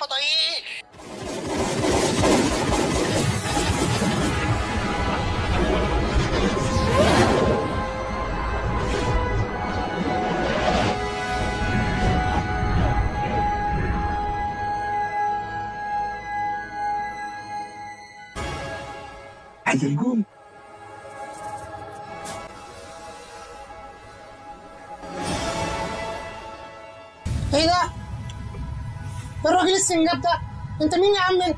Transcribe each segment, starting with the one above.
فضائيين هل الجون السنجاب ده انت مين يا عم انت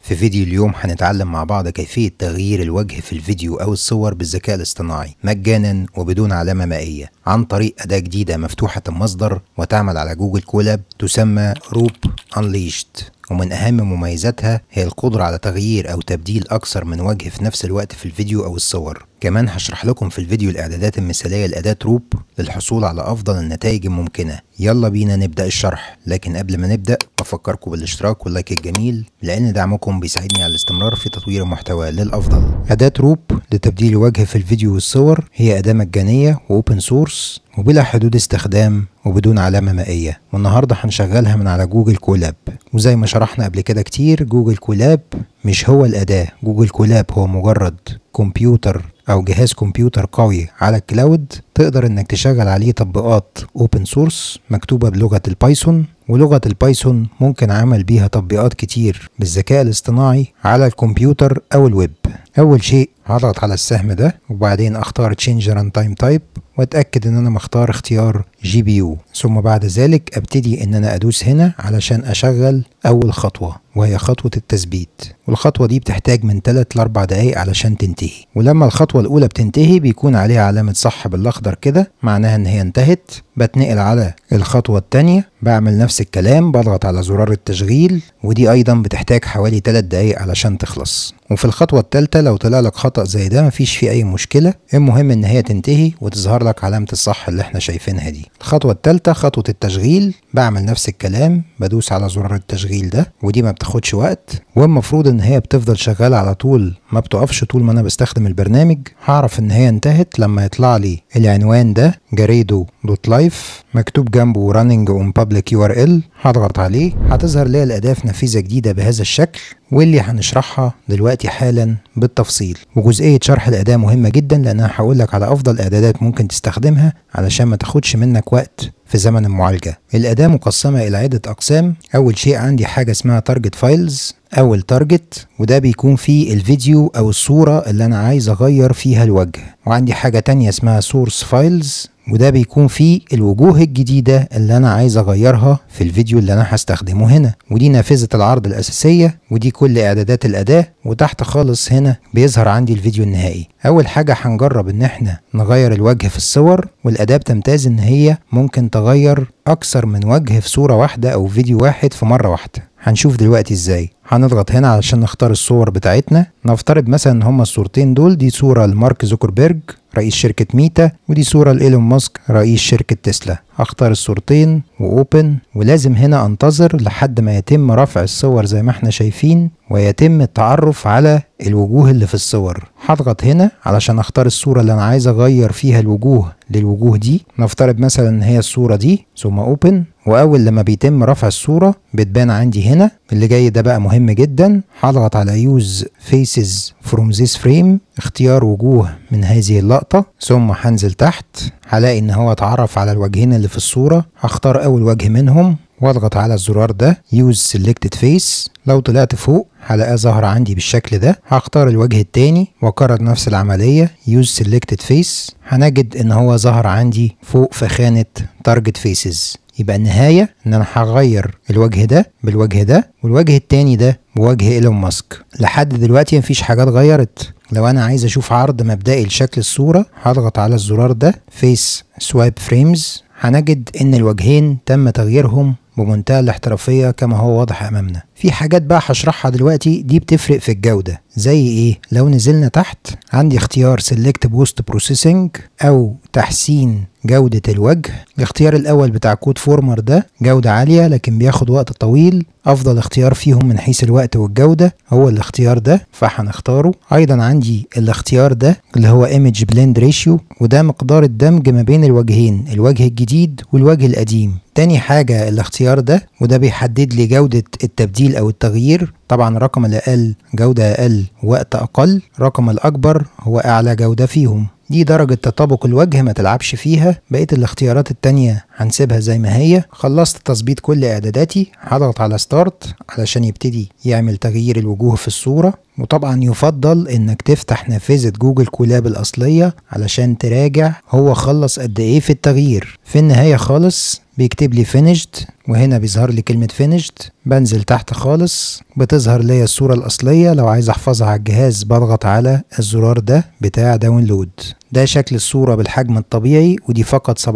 في فيديو اليوم هنتعلم مع بعض كيفية تغيير الوجه في الفيديو أو الصور بالذكاء الاصطناعي مجانا وبدون علامة مائية عن طريق أداة جديدة مفتوحة المصدر وتعمل على جوجل كولاب تسمى روب أنليشت ومن أهم مميزاتها هي القدرة على تغيير أو تبديل أكثر من وجه في نفس الوقت في الفيديو أو الصور كمان هشرح لكم في الفيديو الإعدادات المثالية لأداة روب للحصول على أفضل النتائج الممكنة يلا بينا نبدأ الشرح لكن قبل ما نبدأ بفكركم بالاشتراك واللايك الجميل لأن دعمكم بيساعدني على الاستمرار في تطوير المحتوى للأفضل أداة روب لتبديل وجه في الفيديو والصور هي أداة مجانية وأوبن سورس وبلا حدود استخدام وبدون علامة مائية والنهاردة هنشغلها من على جوجل كولاب وزي ما شرحنا قبل كده كتير جوجل كولاب مش هو الأداة جوجل كولاب هو مجرد كمبيوتر أو جهاز كمبيوتر قوي على الكلاود تقدر إنك تشغل عليه تطبيقات أوبن سورس مكتوبة بلغة البايثون ولغة البايثون ممكن عمل بيها تطبيقات كتير بالذكاء الاصطناعي على الكمبيوتر أو الويب اول شيء هضغط على السهم ده وبعدين اختار تشينج ران تايم تايب واتاكد ان انا مختار اختيار جي بي يو ثم بعد ذلك ابتدي ان انا ادوس هنا علشان اشغل اول خطوه وهي خطوه التثبيت والخطوه دي بتحتاج من 3 ل 4 دقائق علشان تنتهي ولما الخطوه الاولى بتنتهي بيكون عليها علامه صح بالاخضر كده معناها ان هي انتهت بتنقل على الخطوه الثانيه بعمل نفس الكلام بضغط على زرار التشغيل ودي أيضا بتحتاج حوالي 3 دقايق علشان تخلص وفي الخطوة التالتة لو طلع لك خطأ زي ده مفيش فيه أي مشكلة المهم إن هي تنتهي وتظهر لك علامة الصح اللي احنا شايفينها دي الخطوة التالتة خطوة التشغيل بعمل نفس الكلام بدوس على زرار التشغيل ده ودي ما بتاخدش وقت والمفروض إن هي بتفضل شغالة على طول ما بتقفش طول ما أنا بستخدم البرنامج هعرف إن هي انتهت لما يطلع لي العنوان ده جريدو دوت لايف مكتوب جنبه running on public قبل كيو ار ال هضغط عليه هتظهر لي الاداة في نافذة جديدة بهذا الشكل واللي هنشرحها دلوقتي حالا بالتفصيل وجزئية شرح الاداة مهمة جدا لان هقول لك على افضل اعدادات ممكن تستخدمها علشان ما تاخدش منك وقت في زمن المعالجة الأداة مقسمة إلى عدة أقسام أول شيء عندي حاجة اسمها تارجت فايلز أو التارجت وده بيكون فيه الفيديو أو الصورة اللي أنا عايز أغير فيها الوجه وعندي حاجة تانية اسمها سورس فايلز وده بيكون فيه الوجوه الجديدة اللي أنا عايز أغيرها في الفيديو اللي أنا هستخدمه هنا ودي نافذة العرض الأساسية ودي كل إعدادات الأداة وتحت خالص هنا بيظهر عندي الفيديو النهائي أول حاجة هنجرب إن إحنا نغير الوجه في الصور والأداة بتمتاز إن هي ممكن تغير أكثر من وجه في صورة واحدة أو فيديو واحد في مرة واحدة هنشوف دلوقتي ازاي هنضغط هنا علشان نختار الصور بتاعتنا نفترض مثلا ان هما الصورتين دول دي صورة لمارك زوكربيرج رئيس شركة ميتا ودي صورة لإيلون ماسك رئيس شركة تسلا هختار الصورتين وأوبن ولازم هنا أنتظر لحد ما يتم رفع الصور زي ما احنا شايفين ويتم التعرف على الوجوه اللي في الصور هضغط هنا علشان اختار الصورة اللي انا عايز اغير فيها الوجوه للوجوه دي نفترض مثلا ان هي الصورة دي ثم اوبن واول لما بيتم رفع الصورة بتبان عندي هنا اللي جاي ده بقى مهم جدا هضغط على يوز فيسز From this frame اختيار وجوه من هذه اللقطة ثم هنزل تحت هلاقي ان هو اتعرف على الوجهين اللي في الصورة هختار اول وجه منهم واضغط على الزرار ده Use Selected Face لو طلعت فوق هلاقي ظهر عندي بالشكل ده هختار الوجه التاني واكرر نفس العملية Use Selected Face هنجد ان هو ظهر عندي فوق في خانة Target Faces يبقى النهايه ان انا هغير الوجه ده بالوجه ده والوجه التاني ده بوجه ايلون ماسك لحد دلوقتي مفيش حاجات غيرت لو انا عايز اشوف عرض مبدئي لشكل الصوره هضغط على الزرار ده فيس سوايب فريمز هنجد ان الوجهين تم تغييرهم بمنتهى الاحترافيه كما هو واضح امامنا في حاجات بقى هشرحها دلوقتي دي بتفرق في الجوده زي ايه لو نزلنا تحت عندي اختيار سيلكت بوست بروسيسنج او تحسين جودة الوجه الاختيار الأول بتاع كود فورمر ده جودة عالية لكن بياخد وقت طويل أفضل اختيار فيهم من حيث الوقت والجودة هو الاختيار ده فهنختاره أيضا عندي الاختيار ده اللي هو image blend ratio وده مقدار الدمج ما بين الوجهين الوجه الجديد والوجه القديم تاني حاجة الاختيار ده وده بيحدد لي جودة التبديل أو التغيير طبعا الرقم الأقل جودة أقل وقت أقل الرقم الأكبر هو أعلى جودة فيهم دي درجة تطابق الوجه ما تلعبش فيها بقية الاختيارات التانية هنسيبها زي ما هي خلصت تظبيط كل اعداداتي هضغط على ستارت علشان يبتدي يعمل تغيير الوجوه في الصورة وطبعا يفضل انك تفتح نافذة جوجل كولاب الاصلية علشان تراجع هو خلص قد ايه في التغيير في النهاية خالص بيكتب لي finished وهنا بيظهر لي كلمة finished بنزل تحت خالص بتظهر لي الصورة الأصلية لو عايز أحفظها على الجهاز بضغط على الزرار ده بتاع داونلود ده شكل الصورة بالحجم الطبيعي ودي فقط 17%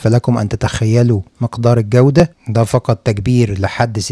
فلكم أن تتخيلوا مقدار الجودة ده فقط تكبير لحد 60%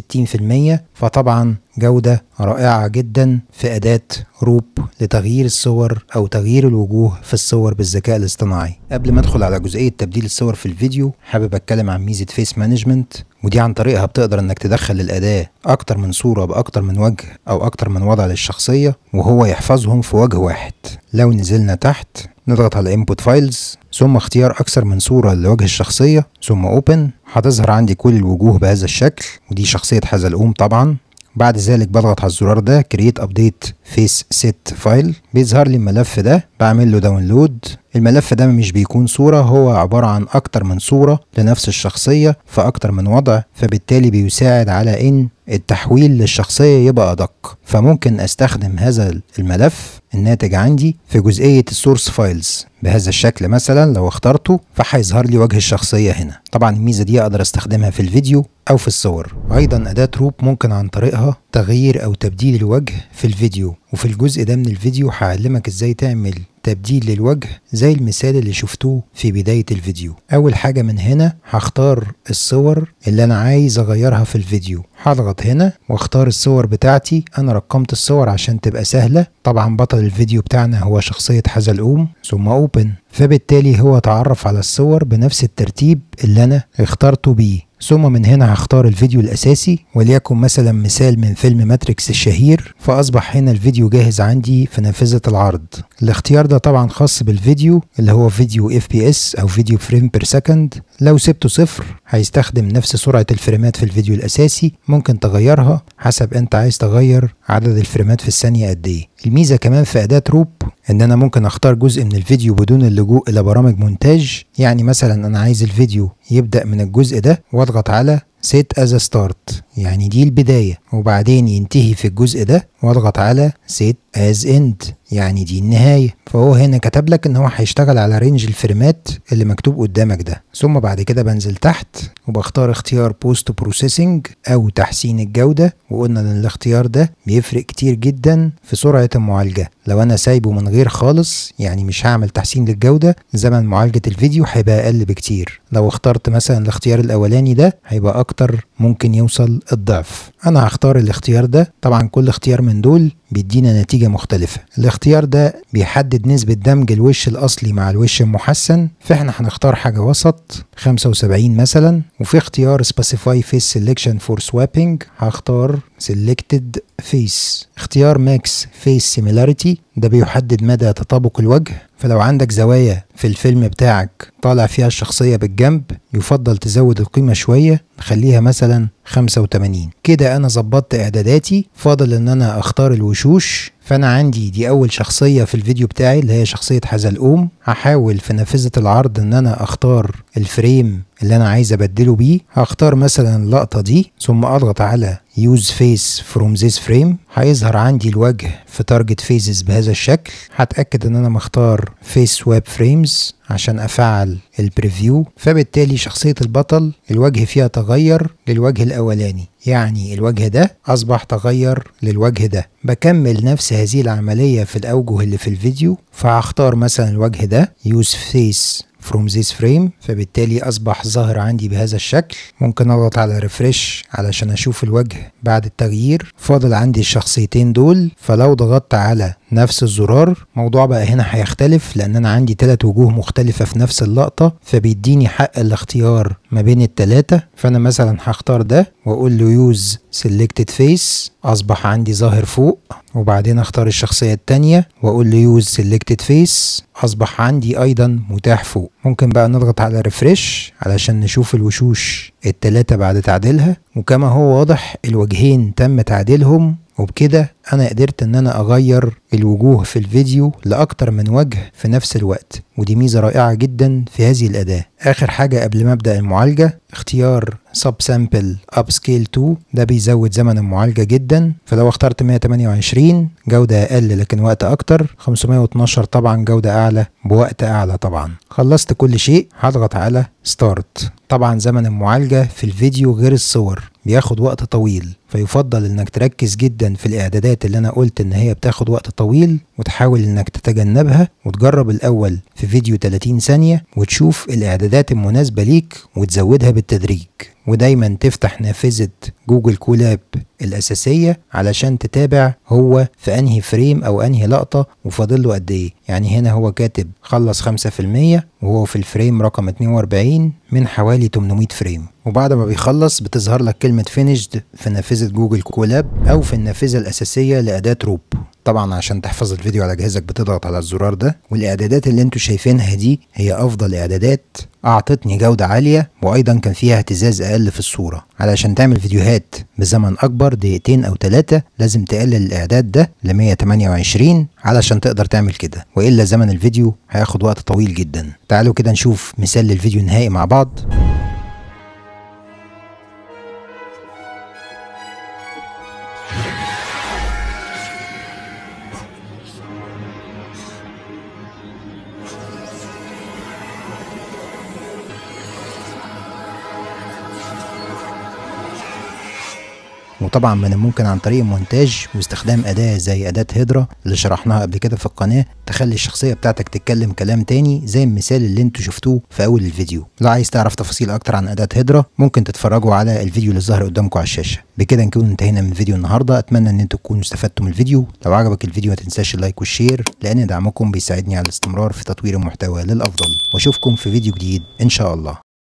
فطبعا جودة رائعة جدا في أداة روب لتغيير الصور أو تغيير الوجوه في الصور بالذكاء الاصطناعي قبل ما أدخل على جزئية تبديل الصور في الفيديو حابب أتكلم عن ميزة فيس مانجمنت ودي عن طريقها بتقدر انك تدخل الأداة أكتر من صورة بأكتر من وجه أو أكتر من وضع للشخصية وهو يحفظهم في وجه واحد لو نزلنا تحت نضغط على Input Files ثم اختيار أكثر من صورة لوجه الشخصية ثم Open هتظهر عندي كل الوجوه بهذا الشكل ودي شخصية حزلقوم طبعا بعد ذلك بضغط على الزرار ده كرييت ابديت فيس سيت فايل بيظهر لي الملف ده بعمل له داونلود الملف ده مش بيكون صورة هو عبارة عن أكتر من صورة لنفس الشخصية في أكتر من وضع فبالتالي بيساعد على إن التحويل للشخصية يبقى أدق فممكن أستخدم هذا الملف الناتج عندي في جزئية السورس فايلز بهذا الشكل مثلا لو اخترته فهيظهر لي وجه الشخصية هنا طبعا الميزة دي أقدر أستخدمها في الفيديو أو في الصور وأيضا أداة روب ممكن عن طريقها تغيير أو تبديل الوجه في الفيديو وفي الجزء ده من الفيديو هعلمك إزاي تعمل تبديل للوجه زي المثال اللي شفتوه في بداية الفيديو أول حاجة من هنا هختار الصور اللي أنا عايز أغيرها في الفيديو هضغط هنا واختار الصور بتاعتي أنا رقمت الصور عشان تبقى سهلة طبعا بطل الفيديو بتاعنا هو شخصية حزلقوم ثم أوبن فبالتالي هو اتعرف على الصور بنفس الترتيب اللي أنا اخترته بيه ثم من هنا هختار الفيديو الأساسي وليكن مثلا مثال من فيلم ماتريكس الشهير فأصبح هنا الفيديو جاهز عندي في نافذة العرض الاختيار ده طبعا خاص بالفيديو اللي هو فيديو اف بي اس او فيديو فريم بير سكند لو سبته صفر هيستخدم نفس سرعة الفريمات في الفيديو الأساسي ممكن تغيرها حسب انت عايز تغير عدد الفريمات في الثانية قد ايه الميزة كمان في أداة روب ان انا ممكن اختار جزء من الفيديو بدون اللوجو اللجوء إلى برامج مونتاج يعني مثلا أنا عايز الفيديو يبدأ من الجزء ده واضغط على set as a start يعني دي البداية وبعدين ينتهي في الجزء ده واضغط على set از اند يعني دي النهايه فهو هنا كتب لك ان هو هيشتغل على رينج الفريمات اللي مكتوب قدامك ده ثم بعد كده بنزل تحت وبختار اختيار بوست بروسيسنج او تحسين الجوده وقلنا ان الاختيار ده بيفرق كتير جدا في سرعه المعالجه لو انا سايبه من غير خالص يعني مش هعمل تحسين للجوده زمن معالجه الفيديو هيبقى اقل بكتير لو اخترت مثلا الاختيار الاولاني ده هيبقى اكتر ممكن يوصل الضعف انا هختار الاختيار ده طبعا كل اختيار من دول بيدينا نتيجه نتيجة مختلفة الاختيار ده بيحدد نسبة دمج الوش الأصلي مع الوش المحسن فإحنا هنختار حاجة وسط 75 مثلا وفي اختيار سبيسيفاي فيس سيلكشن فور سوابينج هختار سيلكتد فيس اختيار ماكس فيس سيميلاريتي ده بيحدد مدى تطابق الوجه فلو عندك زوايا في الفيلم بتاعك طالع فيها الشخصية بالجنب يفضل تزود القيمة شوية نخليها مثلا 85 كده أنا ظبطت إعداداتي فاضل إن أنا أختار الوشوش فانا عندي دي اول شخصيه في الفيديو بتاعي اللي هي شخصيه حزلقوم هحاول في نافذه العرض ان انا اختار الفريم اللي انا عايز ابدله بيه هختار مثلا اللقطة دي ثم اضغط على يوز فيس فروم ذيس فريم هيظهر عندي الوجه في تارجت فيزز بهذا الشكل هتاكد ان انا مختار فيس سواب فريمز عشان افعل البريفيو فبالتالي شخصيه البطل الوجه فيها تغير للوجه الاولاني يعني الوجه ده اصبح تغير للوجه ده بكمل نفس هذه العمليه في الاوجه اللي في الفيديو فهختار مثلا الوجه ده يوز فيس from this frame فبالتالي أصبح ظاهر عندي بهذا الشكل ممكن أضغط على ريفرش علشان أشوف الوجه بعد التغيير فاضل عندي الشخصيتين دول فلو ضغطت على نفس الزرار الموضوع بقى هنا هيختلف لأن أنا عندي تلات وجوه مختلفة في نفس اللقطة فبيديني حق الاختيار ما بين التلاتة فأنا مثلا هختار ده وأقول له يوز سيلكتد فيس اصبح عندي ظاهر فوق وبعدين اختار الشخصية التانية واقول له يوز سيلكتد فيس اصبح عندي ايضا متاح فوق ممكن بقى نضغط على ريفرش علشان نشوف الوشوش التلاتة بعد تعديلها وكما هو واضح الوجهين تم تعديلهم وبكده انا قدرت ان انا اغير الوجوه في الفيديو لاكتر من وجه في نفس الوقت ودي ميزة رائعة جدا في هذه الاداة اخر حاجة قبل ما ابدأ المعالجة اختيار سب سامبل اب سكيل 2 ده بيزود زمن المعالجة جدا فلو اخترت 128 جودة اقل لكن وقت اكتر 512 طبعا جودة اعلى بوقت اعلى طبعا خلصت كل شيء هضغط على ستارت طبعا زمن المعالجة في الفيديو غير الصور بياخد وقت طويل فيفضل انك تركز جدا في الاعدادات اللي انا قلت ان هي بتاخد وقت طويل وتحاول انك تتجنبها وتجرب الاول في فيديو 30 ثانية وتشوف الاعدادات المناسبة ليك وتزودها بالتدريج ودايما تفتح نافذة جوجل كولاب الأساسية علشان تتابع هو في أنهي فريم أو أنهي لقطة وفاضل له قد إيه يعني هنا هو كاتب خلص 5% وهو في الفريم رقم 42 من حوالي 800 فريم وبعد ما بيخلص بتظهر لك كلمة فينيشد في نافذة نافذة جوجل كولاب أو في النافذة الأساسية لأداة روب طبعا عشان تحفظ الفيديو على جهازك بتضغط على الزرار ده والإعدادات اللي انتوا شايفينها دي هي أفضل إعدادات أعطتني جودة عالية وأيضا كان فيها اهتزاز أقل في الصورة علشان تعمل فيديوهات بزمن أكبر دقيقتين أو ثلاثة لازم تقلل الإعداد ده ل 128 علشان تقدر تعمل كده وإلا زمن الفيديو هياخد وقت طويل جدا تعالوا كده نشوف مثال للفيديو النهائي مع بعض طبعا من الممكن عن طريق المونتاج واستخدام أداة زي أداة هيدرا اللي شرحناها قبل كده في القناة تخلي الشخصية بتاعتك تتكلم كلام تاني زي المثال اللي انتوا شفتوه في أول الفيديو لو عايز تعرف تفاصيل أكتر عن أداة هيدرا ممكن تتفرجوا على الفيديو اللي ظهر قدامكم على الشاشة بكده نكون انتهينا من فيديو النهاردة أتمنى أن انتوا تكونوا استفدتوا من الفيديو لو عجبك الفيديو ما تنساش اللايك والشير لأن دعمكم بيساعدني على الاستمرار في تطوير المحتوى للأفضل وأشوفكم في فيديو جديد إن شاء الله